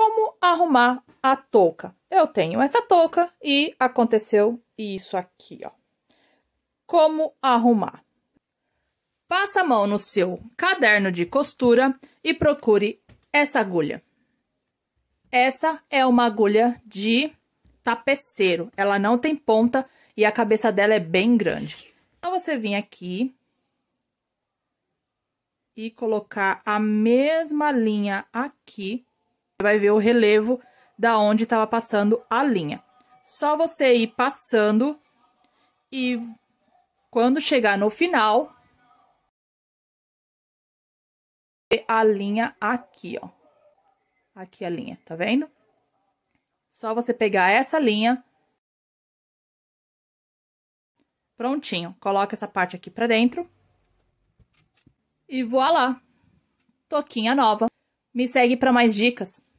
Como arrumar a touca? Eu tenho essa touca e aconteceu isso aqui, ó. Como arrumar? Passa a mão no seu caderno de costura e procure essa agulha. Essa é uma agulha de tapeceiro. Ela não tem ponta e a cabeça dela é bem grande. Então, você vem aqui e colocar a mesma linha aqui vai ver o relevo da onde estava passando a linha. Só você ir passando e quando chegar no final, a linha aqui, ó. Aqui a linha, tá vendo? Só você pegar essa linha. Prontinho. Coloca essa parte aqui pra dentro. E voilá! Toquinha nova. Me segue para mais dicas.